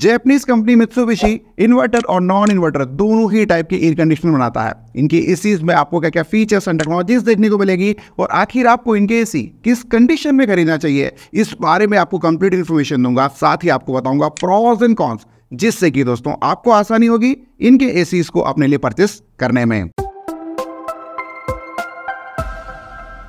Japanese company Mitsubishi inverter और non inverter दोनों ही टाइप के एयर कंडीशनर बनाता है इनके एसीज में आपको क्या क्या फीचर्स एंड टेक्नोलॉजीज देखने को मिलेगी और आखिर आपको इनके एसी किस कंडीशन में खरीदना चाहिए इस बारे में आपको कंप्लीट इन्फॉर्मेशन दूंगा साथ ही आपको बताऊंगा प्रॉज एंड कॉन्स जिससे कि दोस्तों आपको आसानी होगी इनके एसी को अपने लिए परचेस करने में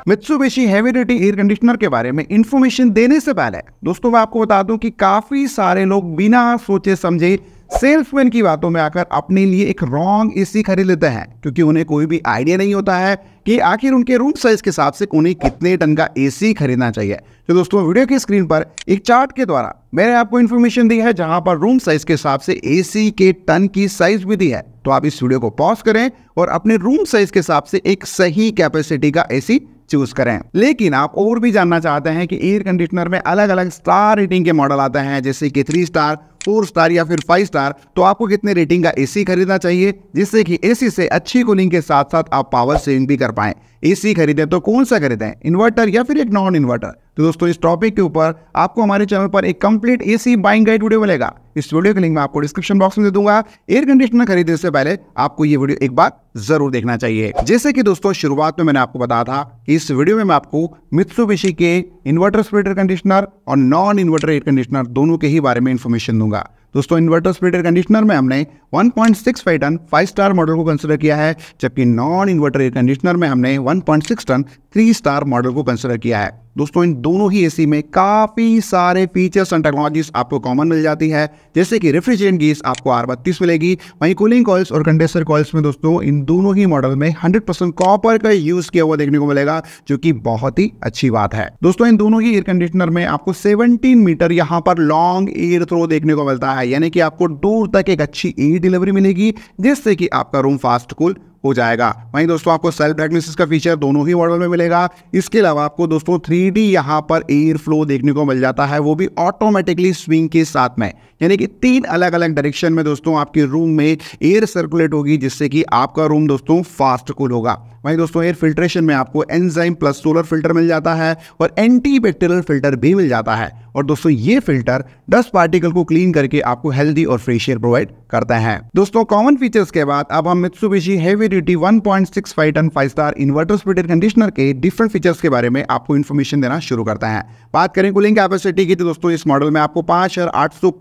Mitsubishi heavy duty air conditioner के बारे में इन्फॉर्मेशन देने से पहले दोस्तों मैं आपको बता दूं कि काफ़ी सारे लोग बिना सोचे समझे सेल्समैन की बातों में आकर अपने लिए एक रॉन्ग एसी खरीद लेते हैं क्योंकि उन्हें कोई भी आइडिया नहीं होता है कि आखिर उनके रूम साइज के हिसाब से उन्हें कितने टन का एसी खरीदना चाहिए तो दोस्तों वीडियो की स्क्रीन पर एक चार्ट के द्वारा मैंने आपको इन्फॉर्मेशन दी है जहां पर रूम साइज के हिसाब से एसी के टन की साइज भी दी है तो आप इस वीडियो को पॉज करें और अपने रूम साइज के हिसाब से एक सही कैपेसिटी का एसी चूज करें लेकिन आप और भी जानना चाहते हैं कि एयर कंडीशनर में अलग अलग स्टार रेटिंग के मॉडल आते हैं जैसे कि थ्री स्टार फोर स्टार या फिर फाइव स्टार तो आपको कितने रेटिंग का एसी खरीदना चाहिए जिससे कि एसी से अच्छी कूलिंग के साथ साथ आप पावर सेविंग भी कर पाएं एसी खरीदें तो कौन सा खरीदें इन्वर्टर या फिर एक नॉन इन्वर्टर तो दोस्तों इस टॉपिक के ऊपर आपको हमारे चैनल पर एक complete AC buying guide video मिलेगा इस वीडियो का लिंक मैं आपको डिस्क्रिप्शन बॉक्स में दे दूंगा एयर कंडीशनर खरीदने से पहले आपको ये वीडियो एक बार जरूर देखना चाहिए जैसे कि दोस्तों शुरुआत में मैंने आपको बताया था कि इस वीडियो में मैं आपको मित्सुबिशी के इन्वर्टर स्प्लिटर कंडीशनर और नॉन इन्वर्टर एयर कंडीशनर दोनों के ही बारे में इन्फॉर्मेशन दूंगा दोस्तों इन्वर्टर स्प्लिटर कंडीशनर में हमने 1.65 टन फाइव स्टार मॉडल को कंसिडर किया है जबकि नॉन इन्वर्टर एयर कंडीशनर में हमने 1.6 टन थ्री स्टार मॉडल को कंसिडर किया है दोस्तों इन दोनों ही एसी में काफ़ी सारे फीचर्स एंड टेक्नोलॉजीज आपको कॉमन मिल जाती है जैसे कि रेफ्रिजरेंट गीस आपको आर बत्तीस मिलेगी वहीं कूलिंग कॉल्स और कंडेंसर कॉल्स में दोस्तों इन दोनों ही मॉडल में 100% परसेंट कॉपर का यूज़ किया हुआ देखने को मिलेगा जो कि बहुत ही अच्छी बात है दोस्तों इन दोनों ही एयर कंडीशनर में आपको सेवनटीन मीटर यहाँ पर लॉन्ग एयर थ्रो देखने को मिलता है यानी कि आपको दूर तक एक अच्छी एयर डिलीवरी मिलेगी जिससे कि आपका रूम फास्ट कूल हो जाएगा वहीं दोस्तों आपको सेल्फ डायग्नोसिस का फीचर दोनों ही मॉडल में मिलेगा इसके अलावा आपको दोस्तों थ्री डी यहाँ पर एयर फ्लो देखने को मिल जाता है वो भी ऑटोमेटिकली स्विंग के साथ में यानी कि तीन अलग अलग डायरेक्शन में दोस्तों आपके रूम में एयर सर्कुलेट होगी जिससे कि आपका रूम दोस्तों फास्ट कूल होगा वहीं दोस्तों एयर फिल्ट्रेशन में आपको एनजाइम प्लस सोलर फिल्टर मिल जाता है और एंटी फिल्टर भी मिल जाता है और दोस्तों ये फिल्टर डस्ट पार्टिकल को क्लीन करके आपको हेल्दी और फ्रेश एयर प्रोवाइड करता है दोस्तों कॉमन फीचर्स के बाद अब हम Mitsubishi heavy duty 1.65 ton five star inverter split air conditioner के डिफरेंट फीचर्स के बारे में आपको इन्फॉर्मेशन देना शुरू करता है बात करें कूलिंग कैपेसिटी की तो दोस्तों इस मॉडल में आपको पांच हजार आठ सौ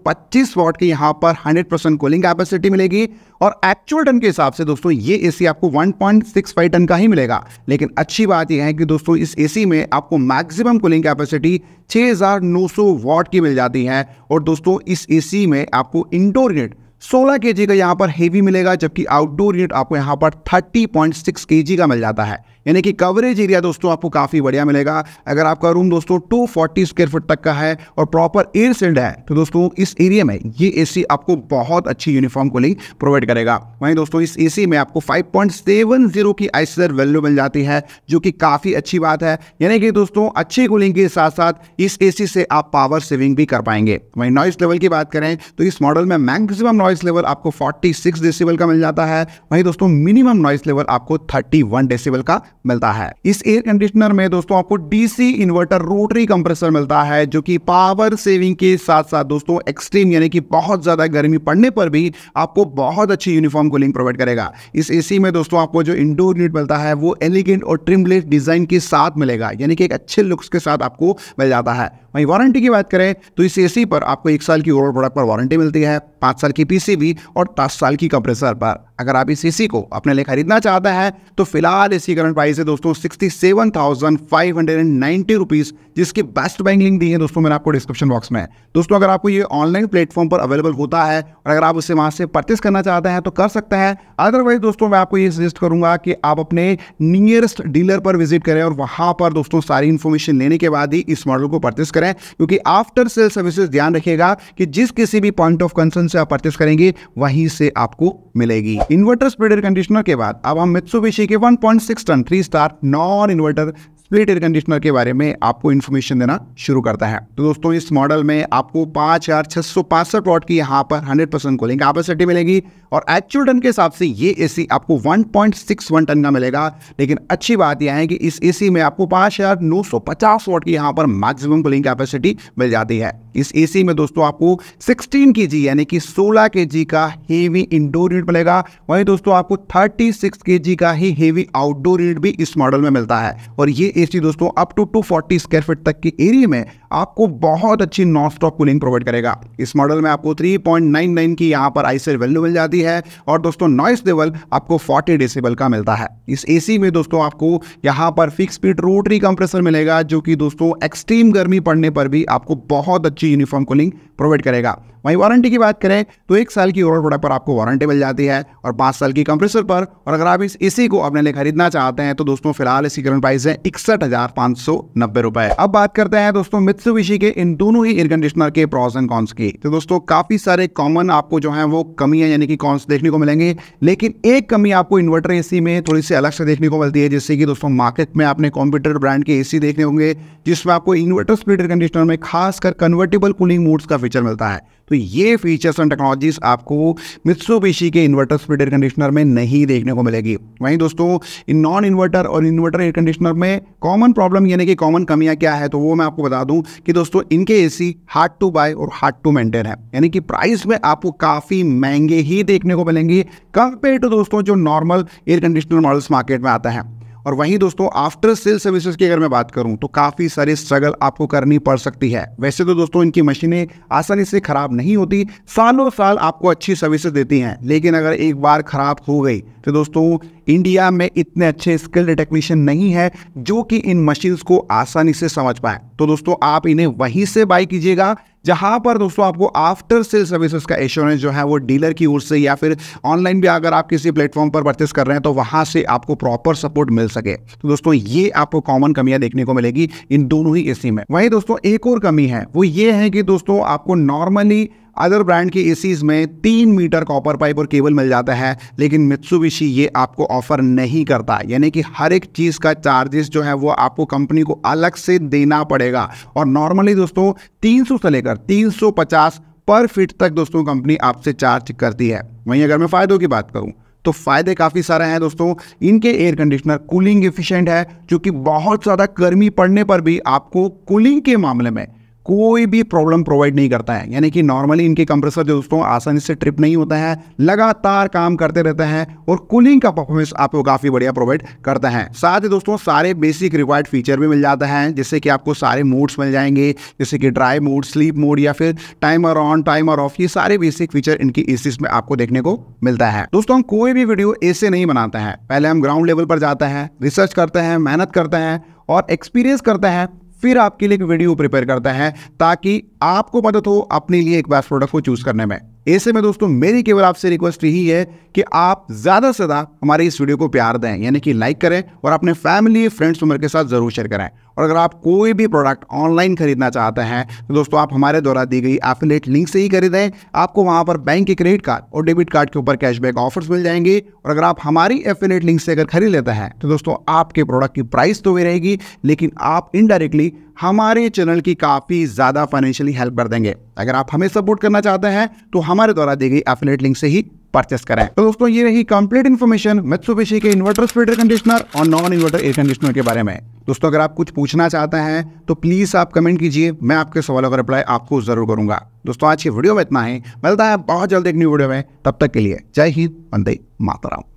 की यहाँ पर हंड्रेड परसेंट कूलिंग कैपेसिटी मिलेगी और एक्चुअल टन के हिसाब से दोस्तों ये एसी आपको 1.65 टन का ही मिलेगा लेकिन अच्छी बात यह है कि दोस्तों इस एसी में आपको मैक्सिमम कूलिंग कैपेसिटी 6900 वॉट की मिल जाती हैं और दोस्तों इस एसी में आपको इंडोर यूनिट 16 के का यहाँ पर हेवी मिलेगा जबकि आउटडोर यूनिट आपको यहाँ पर 30.6 के का मिल जाता है यानी कि कवरेज एरिया दोस्तों आपको काफ़ी बढ़िया मिलेगा अगर आपका रूम दोस्तों 240 स्क्वेयर फुट तक का है और प्रॉपर एयर सील्ड है तो दोस्तों इस एरिया में ये एसी आपको बहुत अच्छी यूनिफॉर्म कूलिंग प्रोवाइड करेगा वहीं दोस्तों इस एसी में आपको 5.70 की आइसर वैल्यू मिल जाती है जो कि काफ़ी अच्छी बात है यानी कि दोस्तों अच्छी कूलिंग के साथ साथ इस ए से आप पावर सेविंग भी कर पाएंगे वहीं नॉइस लेवल की बात करें तो इस मॉडल में मैक्सिमम नॉइस लेवल आपको 46 डेसिबल का मिल जाता है वहीं दोस्तों मिनिमम नॉइस लेवल आपको 31 डेसिबल का मिलता है इस एयर कंडीशनर में दोस्तों आपको डीसी इन्वर्टर रोटरी कंप्रेसर मिलता है जो कि पावर सेविंग के साथ साथ दोस्तों एक्सट्रीम यानी कि बहुत ज्यादा गर्मी पड़ने पर भी आपको बहुत अच्छी यूनिफॉर्म कूलिंग प्रोवाइड करेगा इस एसी में दोस्तों आपको जो इंडोर यूनिट मिलता है वो एलिगेंट और ट्रिमलेस डिजाइन के साथ मिलेगा यानी कि एक अच्छे लुक्स के साथ आपको मिल जाता है वहीं वारंटी की बात करें तो इस एसी पर आपको एक साल की ओवर प्रोडक्ट पर वारंटी मिलती है पाँच साल की पीसीबी और दस साल की कंप्रेसर पर अगर आप इस एसी को अपने लिए खरीदना चाहता है तो फिलहाल इसकी करंट प्राइस है दोस्तों sixty seven thousand five hundred and ninety rupees जिसकी बेस्ट बैंक लिंक दी है दोस्तों मैंने आपको डिस्क्रिप्शन बॉक्स में दोस्तों अगर आपको ये ऑनलाइन प्लेटफॉर्म पर अवेलेबल होता है और अगर आप उसे वहाँ से परचेस करना चाहते हैं तो कर सकते हैं अदरवाइज दोस्तों मैं आपको ये सजेस्ट करूँगा कि आप अपने नियरेस्ट डीलर पर विजिट करें और वहाँ पर दोस्तों सारी इन्फॉर्मेशन लेने के बाद ही इस मॉडल को परचेस करें क्योंकि आफ्टर सेल सर्विसेज ध्यान रखिएगा कि जिस किसी भी पॉइंट ऑफ कंसर्न से आप परचेस करेंगे वहीं से आपको मिलेगी इन्वर्टर स्प्रेडर कंडीशनर के बाद अब हम मित्सुबिशी के 1.6 ton three star non inverter split air conditioner के बारे में आपको इन्फॉर्मेशन देना शुरू करता है तो दोस्तों इस मॉडल में आपको पाँच हज़ार छः सौ पासठ वॉट की यहाँ पर हंड्रेड परसेंट कूलिंग कैपेसिटी मिलेगी और एक्चुअल टन के हिसाब से ये एसी आपको 1.61 टन का मिलेगा लेकिन अच्छी बात यह है कि इस ए में आपको पाँच हज़ार नौ सौ पचास वॉट की यहाँ पर मैक्सिमम कूलिंग कैपेसिटी मिल जाती है इस ए में दोस्तों आपको सिक्सटीन के यानी कि सोलह के का हेवी इंडोर यूनिट मिलेगा वहीं दोस्तों आपको थर्टी सिक्स का ही हेवी आउटडोर यूनिट भी इस मॉडल में मिलता है और ये एसी दोस्तों up to two forty square feet तक के एरिए में आपको बहुत अच्छी नॉन स्टॉप कूलिंग प्रोवाइड करेगा इस मॉडल में आपको 3.99 की यहाँ पर आईसेल वैल्यू मिल जाती है और दोस्तों नॉइस लेवल आपको 40 डेसिबल का मिलता है इस एसी में दोस्तों आपको यहाँ पर फिक्स स्पीड रोटरी कंप्रेसर मिलेगा जो कि दोस्तों एक्सट्रीम गर्मी पड़ने पर भी आपको बहुत अच्छी यूनिफॉर्म कूलिंग प्रोवाइड करेगा वहीं वारंटी की बात करें तो एक साल की ओवर प्रोडक्ट पर आपको वारंटी मिल जाती है और पाँच साल की कंप्रेसर पर और अगर आप इस एसी को अपने लिए खरीदना चाहते हैं तो दोस्तों फिलहाल इसी करंट प्राइस है इकसठ हज़ार सौ नब्बे अब बात करते हैं दोस्तों मित्र मित्सुबिशी के इन दोनों ही एयर कंडीशनर के प्रॉस एंड कॉन्स की तो दोस्तों काफी सारे कॉमन आपको जो है वो कमी है यानी कि कॉन्स देखने को मिलेंगे लेकिन एक कमी आपको इन्वर्टर एसी में थोड़ी सी अलग से देखने को मिलती है जिससे कि दोस्तों मार्केट में आपने कॉम्प्यूटर ब्रांड के एसी देखने होंगे जिसमें आपको इन्वर्टर स्पीड एयर कंडीशनर में खासकर कन्वर्टेबल कूलिंग मोड्स का फीचर मिलता है तो ये फीचर्स एंड टेक्नोलॉजीज आपको मित्सुबिशी के इन्वर्टर स्पीड एयर कंडीशनर में नहीं देखने को मिलेगी वहीं दोस्तों इन नॉन इन्वर्टर और इन्वर्टर एयर कंडीशनर में कॉमन प्रॉब्लम यानी कि कॉमन कमियां क्या है तो वो मैं आपको बता दूं कि दोस्तों इनके एसी हार्ड टू बाय और हार्ड टू मेंटेन है यानी कि प्राइस में आपको काफ़ी महंगे ही देखने को मिलेंगे कंपेयर टू दोस्तों जो normal air conditioner models market में आता है और वहीं दोस्तों आफ्टर सेल सर्विसेज की अगर मैं बात करूं तो काफ़ी सारी स्ट्रगल आपको करनी पड़ सकती है वैसे तो दोस्तों इनकी मशीनें आसानी से ख़राब नहीं होती सालों साल आपको अच्छी सर्विसेज देती हैं लेकिन अगर एक बार ख़राब हो गई तो दोस्तों इंडिया में इतने अच्छे स्किल्ड टेक्नीशियन नहीं है जो कि इन मशीन्स को आसानी से समझ पाए तो दोस्तों आप इन्हें वहीं से बाई कीजिएगा जहां पर दोस्तों आपको आफ्टर सेल सर्विसेज का एश्योरेंस जो है वो डीलर की ओर से या फिर ऑनलाइन भी अगर आप किसी प्लेटफॉर्म पर परचेस कर रहे हैं तो वहां से आपको प्रॉपर सपोर्ट मिल सके तो दोस्तों ये आपको कॉमन कमियां देखने को मिलेगी इन दोनों ही एसी में वहीं दोस्तों एक और कमी है वो ये है कि दोस्तों आपको नॉर्मली अदर ब्रांड के एसीज में तीन मीटर कॉपर पाइप और केबल मिल जाता है लेकिन मित्सुबिशी ये आपको ऑफर नहीं करता यानी कि हर एक चीज़ का चार्जेस जो है वो आपको कंपनी को अलग से देना पड़ेगा और नॉर्मली दोस्तों 300 से लेकर 350 पर फिट तक दोस्तों कंपनी आपसे चार्ज करती है वहीं अगर मैं फ़ायदों की बात करूँ तो फ़ायदे काफ़ी सारे हैं दोस्तों इनके एयर कंडीशनर कूलिंग एफिशिएंट है जो कि बहुत ज़्यादा गर्मी पड़ने पर भी आपको कूलिंग के मामले में कोई भी प्रॉब्लम प्रोवाइड नहीं करता है यानी कि नॉर्मली इनके कंप्रेसर जो दोस्तों आसानी से ट्रिप नहीं होता है लगातार काम करते रहते हैं और कूलिंग का परफॉर्मेंस आपको काफ़ी बढ़िया प्रोवाइड करता है साथ ही दोस्तों सारे बेसिक रिक्वायर्ड फीचर भी मिल जाता है जिससे कि आपको सारे मोड्स मिल जाएंगे जैसे कि ड्राई मोड स्लीप मोड या फिर टाइमर ऑन टाइमर ऑफ ये सारे बेसिक फीचर इनकी एसीस में आपको देखने को मिलता है दोस्तों हम कोई भी वीडियो ऐसे नहीं बनाता है पहले हम ग्राउंड लेवल पर जाता है रिसर्च करते हैं मेहनत करते हैं और एक्सपीरियंस करते हैं फिर आपके लिए एक वीडियो प्रिपेयर करते हैं ताकि आपको मदद हो अपने लिए एक बेस्ट प्रोडक्ट को चूज करने में ऐसे में दोस्तों मेरी केवल आपसे रिक्वेस्ट यही है कि आप ज़्यादा से ज़्यादा हमारे इस वीडियो को प्यार दें यानी कि लाइक करें और अपने फैमिली फ्रेंड्स उम्र के साथ ज़रूर शेयर करें और अगर आप कोई भी प्रोडक्ट ऑनलाइन खरीदना चाहते हैं तो दोस्तों आप हमारे द्वारा दी गई एफिलेट लिंक से ही खरीदें आपको वहाँ पर बैंक के क्रेडिट कार्ड और डेबिट कार्ड के ऊपर कैशबैक ऑफर्स मिल जाएंगे और अगर आप हमारी एफिलेट लिंक से अगर खरीद लेते हैं तो दोस्तों आपके प्रोडक्ट की प्राइस तो वही रहेगी लेकिन आप इनडायरेक्टली हमारे चैनल की काफ़ी ज़्यादा फाइनेंशियली हेल्प कर देंगे अगर आप हमें सपोर्ट करना चाहते हैं तो हमारे द्वारा दी गई एफिलेट लिंक से ही परचेस करें तो दोस्तों ये रही कंप्लीट इन्फॉर्मेशन मित्सुबिशी के इन्वर्टर स्पीड एयर कंडीशनर और नॉन इन्वर्टर एयर कंडीशनर के बारे में दोस्तों अगर आप कुछ पूछना चाहते हैं तो प्लीज़ आप कमेंट कीजिए मैं आपके सवालों का रिप्लाई आपको ज़रूर करूंगा दोस्तों आज की वीडियो में इतना है मिलता है बहुत जल्द एक न्यू वीडियो में तब तक के लिए जय हिंद वंदे मातराम